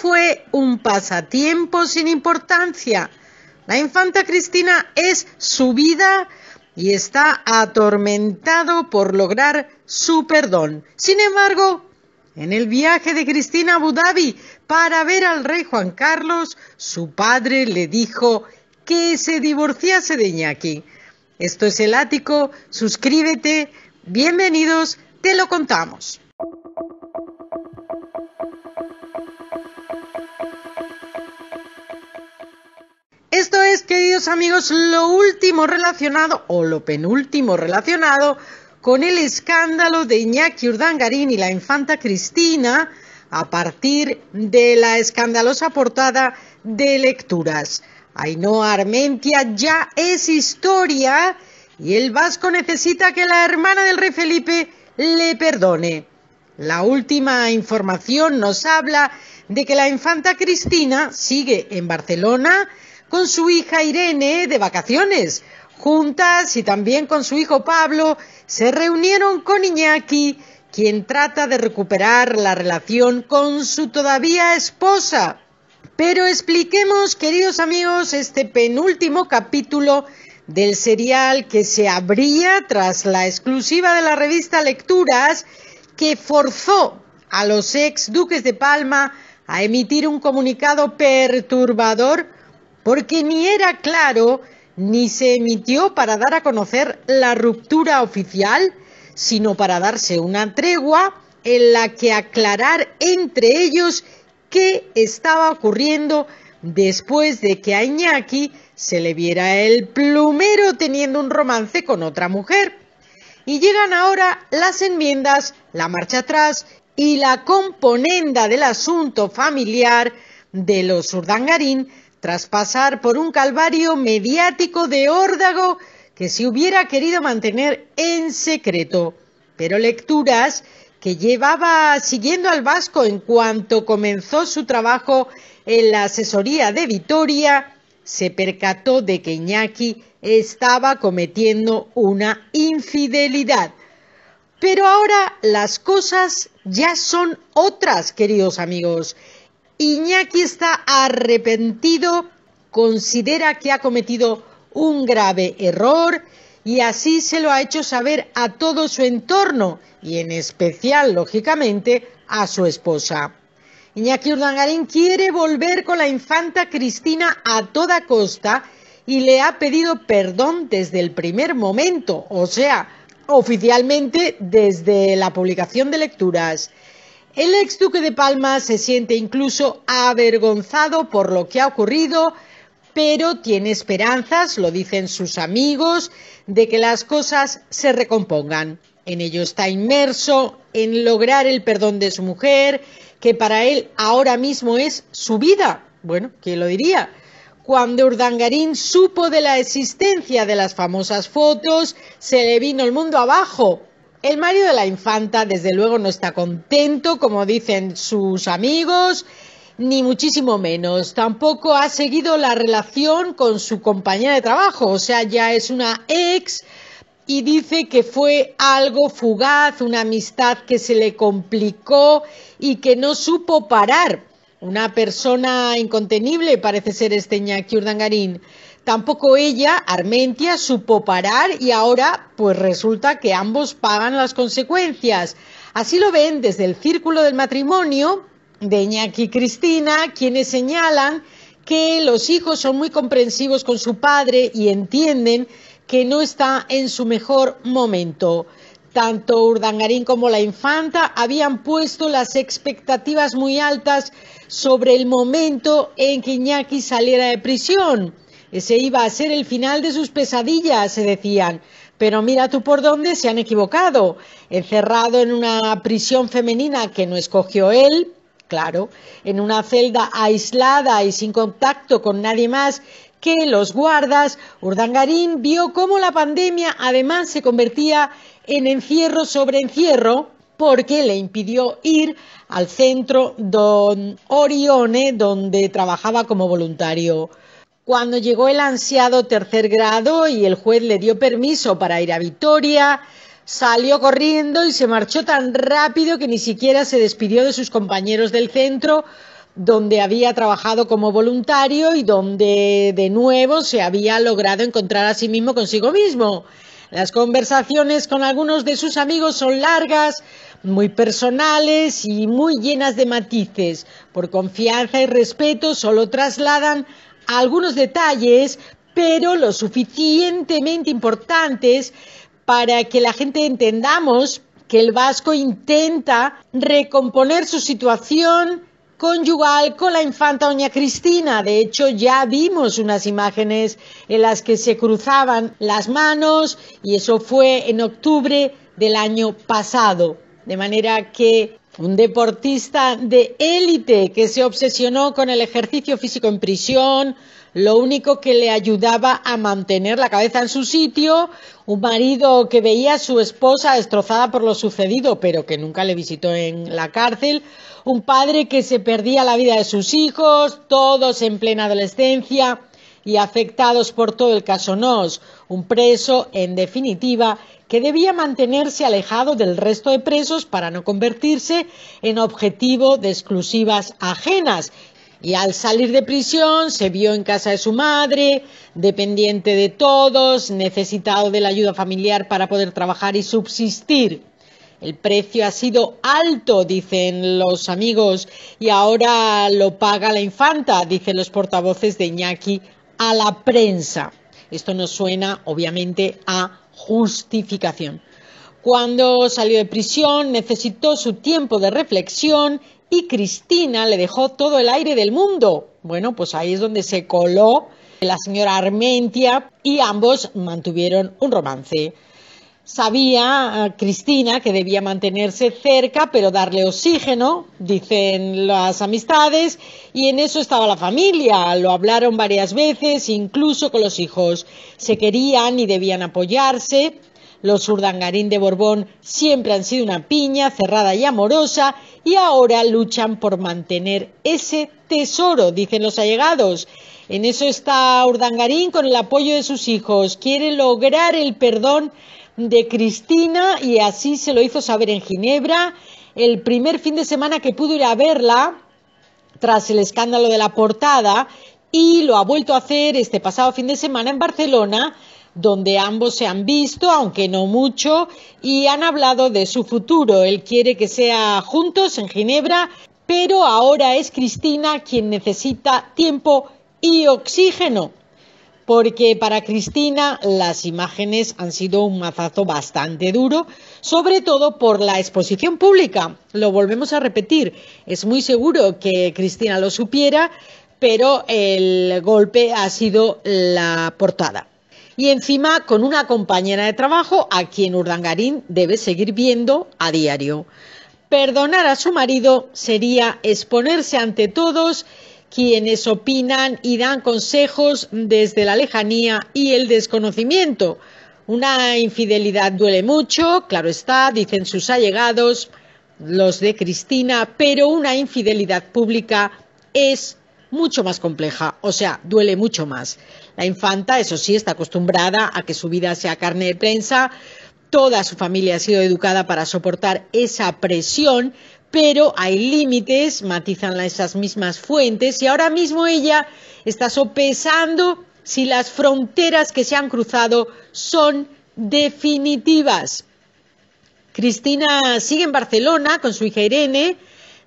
fue un pasatiempo sin importancia. La infanta Cristina es su vida y está atormentado por lograr su perdón. Sin embargo, en el viaje de Cristina a Abu Dhabi para ver al rey Juan Carlos, su padre le dijo que se divorciase de Iñaki. Esto es el ático, suscríbete, bienvenidos, te lo contamos. esto es, queridos amigos, lo último relacionado o lo penúltimo relacionado con el escándalo de Iñaki Urdangarín y la infanta Cristina a partir de la escandalosa portada de lecturas. Ainhoa Armentia ya es historia y el vasco necesita que la hermana del rey Felipe le perdone. La última información nos habla de que la infanta Cristina sigue en Barcelona con su hija Irene de vacaciones. Juntas y también con su hijo Pablo se reunieron con Iñaki, quien trata de recuperar la relación con su todavía esposa. Pero expliquemos, queridos amigos, este penúltimo capítulo del serial que se abría tras la exclusiva de la revista Lecturas que forzó a los ex duques de Palma a emitir un comunicado perturbador porque ni era claro ni se emitió para dar a conocer la ruptura oficial, sino para darse una tregua en la que aclarar entre ellos qué estaba ocurriendo después de que a Iñaki se le viera el plumero teniendo un romance con otra mujer. Y llegan ahora las enmiendas, la marcha atrás y la componenda del asunto familiar de los Urdangarín tras pasar por un calvario mediático de órdago que se hubiera querido mantener en secreto, pero lecturas que llevaba siguiendo al vasco en cuanto comenzó su trabajo en la asesoría de Vitoria, se percató de que Iñaki estaba cometiendo una infidelidad. Pero ahora las cosas ya son otras, queridos amigos, Iñaki está arrepentido, considera que ha cometido un grave error y así se lo ha hecho saber a todo su entorno y en especial, lógicamente, a su esposa. Iñaki Urdangarín quiere volver con la infanta Cristina a toda costa y le ha pedido perdón desde el primer momento, o sea, oficialmente desde la publicación de lecturas. El ex duque de Palma se siente incluso avergonzado por lo que ha ocurrido, pero tiene esperanzas, lo dicen sus amigos, de que las cosas se recompongan. En ello está inmerso, en lograr el perdón de su mujer, que para él ahora mismo es su vida. Bueno, ¿quién lo diría? Cuando Urdangarín supo de la existencia de las famosas fotos, se le vino el mundo abajo, el Mario de la Infanta, desde luego, no está contento, como dicen sus amigos, ni muchísimo menos. Tampoco ha seguido la relación con su compañera de trabajo, o sea, ya es una ex y dice que fue algo fugaz, una amistad que se le complicó y que no supo parar. Una persona incontenible parece ser este Iñaki Urdangarín. Tampoco ella, Armentia, supo parar y ahora pues resulta que ambos pagan las consecuencias. Así lo ven desde el círculo del matrimonio de Iñaki y Cristina, quienes señalan que los hijos son muy comprensivos con su padre y entienden que no está en su mejor momento. Tanto Urdangarín como la infanta habían puesto las expectativas muy altas sobre el momento en que Iñaki saliera de prisión. Ese iba a ser el final de sus pesadillas, se decían. Pero mira tú por dónde se han equivocado. Encerrado en una prisión femenina que no escogió él, claro, en una celda aislada y sin contacto con nadie más que los guardas, Urdangarín vio cómo la pandemia además se convertía en encierro sobre encierro porque le impidió ir al centro Don Orione, donde trabajaba como voluntario. Cuando llegó el ansiado tercer grado y el juez le dio permiso para ir a Vitoria, salió corriendo y se marchó tan rápido que ni siquiera se despidió de sus compañeros del centro, donde había trabajado como voluntario y donde de nuevo se había logrado encontrar a sí mismo consigo mismo. Las conversaciones con algunos de sus amigos son largas, muy personales y muy llenas de matices. Por confianza y respeto solo trasladan algunos detalles, pero lo suficientemente importantes para que la gente entendamos que el vasco intenta recomponer su situación conyugal con la infanta doña Cristina. De hecho, ya vimos unas imágenes en las que se cruzaban las manos y eso fue en octubre del año pasado. De manera que un deportista de élite que se obsesionó con el ejercicio físico en prisión, lo único que le ayudaba a mantener la cabeza en su sitio, un marido que veía a su esposa destrozada por lo sucedido, pero que nunca le visitó en la cárcel, un padre que se perdía la vida de sus hijos, todos en plena adolescencia, y afectados por todo el caso Nos, un preso, en definitiva, que debía mantenerse alejado del resto de presos para no convertirse en objetivo de exclusivas ajenas. Y al salir de prisión se vio en casa de su madre, dependiente de todos, necesitado de la ayuda familiar para poder trabajar y subsistir. El precio ha sido alto, dicen los amigos, y ahora lo paga la infanta, dicen los portavoces de Iñaki a la prensa. Esto nos suena, obviamente, a justificación. Cuando salió de prisión, necesitó su tiempo de reflexión y Cristina le dejó todo el aire del mundo. Bueno, pues ahí es donde se coló la señora Armentia y ambos mantuvieron un romance. Sabía Cristina que debía mantenerse cerca, pero darle oxígeno, dicen las amistades, y en eso estaba la familia. Lo hablaron varias veces, incluso con los hijos. Se querían y debían apoyarse. Los Urdangarín de Borbón siempre han sido una piña cerrada y amorosa y ahora luchan por mantener ese tesoro, dicen los allegados. En eso está Urdangarín con el apoyo de sus hijos. Quiere lograr el perdón de Cristina y así se lo hizo saber en Ginebra el primer fin de semana que pudo ir a verla tras el escándalo de la portada y lo ha vuelto a hacer este pasado fin de semana en Barcelona donde ambos se han visto, aunque no mucho, y han hablado de su futuro. Él quiere que sea juntos en Ginebra, pero ahora es Cristina quien necesita tiempo y oxígeno porque para Cristina las imágenes han sido un mazazo bastante duro, sobre todo por la exposición pública. Lo volvemos a repetir, es muy seguro que Cristina lo supiera, pero el golpe ha sido la portada. Y encima con una compañera de trabajo a quien Urdangarín debe seguir viendo a diario. Perdonar a su marido sería exponerse ante todos quienes opinan y dan consejos desde la lejanía y el desconocimiento. Una infidelidad duele mucho, claro está, dicen sus allegados, los de Cristina, pero una infidelidad pública es mucho más compleja, o sea, duele mucho más. La infanta, eso sí, está acostumbrada a que su vida sea carne de prensa, toda su familia ha sido educada para soportar esa presión, pero hay límites, matizan esas mismas fuentes, y ahora mismo ella está sopesando si las fronteras que se han cruzado son definitivas. Cristina sigue en Barcelona con su hija Irene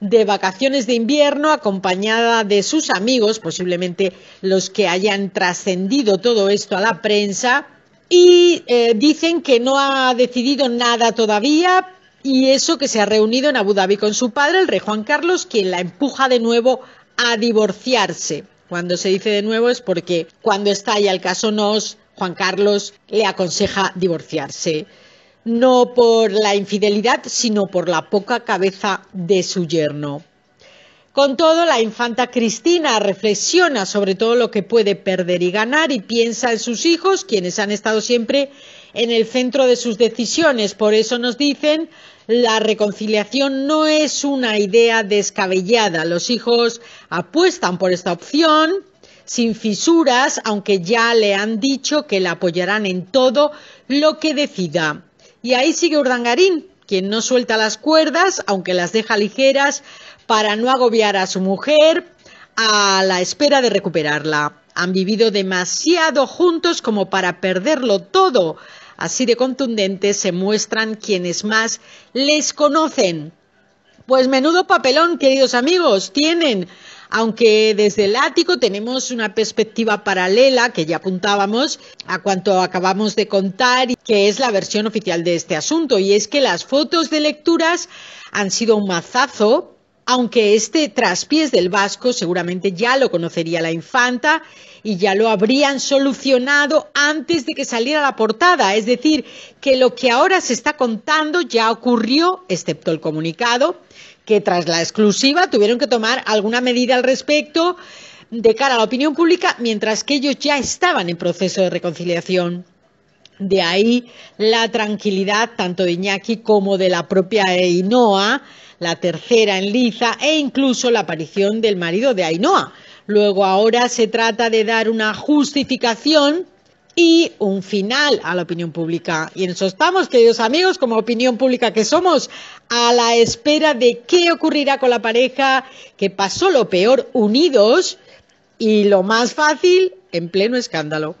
de vacaciones de invierno acompañada de sus amigos, posiblemente los que hayan trascendido todo esto a la prensa, y eh, dicen que no ha decidido nada todavía, y eso que se ha reunido en Abu Dhabi con su padre, el rey Juan Carlos, quien la empuja de nuevo a divorciarse. Cuando se dice de nuevo es porque cuando está estalla el caso Nos, Juan Carlos le aconseja divorciarse. No por la infidelidad, sino por la poca cabeza de su yerno. Con todo, la infanta Cristina reflexiona sobre todo lo que puede perder y ganar y piensa en sus hijos, quienes han estado siempre en el centro de sus decisiones. Por eso nos dicen la reconciliación no es una idea descabellada. Los hijos apuestan por esta opción sin fisuras, aunque ya le han dicho que la apoyarán en todo lo que decida. Y ahí sigue Urdangarín, quien no suelta las cuerdas, aunque las deja ligeras, para no agobiar a su mujer a la espera de recuperarla. Han vivido demasiado juntos como para perderlo todo, Así de contundentes se muestran quienes más les conocen. Pues menudo papelón, queridos amigos, tienen. Aunque desde el ático tenemos una perspectiva paralela que ya apuntábamos a cuanto acabamos de contar, que es la versión oficial de este asunto, y es que las fotos de lecturas han sido un mazazo aunque este traspiés del vasco seguramente ya lo conocería la infanta y ya lo habrían solucionado antes de que saliera la portada, es decir, que lo que ahora se está contando ya ocurrió, excepto el comunicado, que tras la exclusiva tuvieron que tomar alguna medida al respecto de cara a la opinión pública, mientras que ellos ya estaban en proceso de reconciliación. De ahí la tranquilidad tanto de Iñaki como de la propia Einoa, la tercera en liza e incluso la aparición del marido de Ainhoa. Luego ahora se trata de dar una justificación y un final a la opinión pública. Y en eso estamos, queridos amigos, como opinión pública que somos, a la espera de qué ocurrirá con la pareja que pasó lo peor unidos y lo más fácil en pleno escándalo.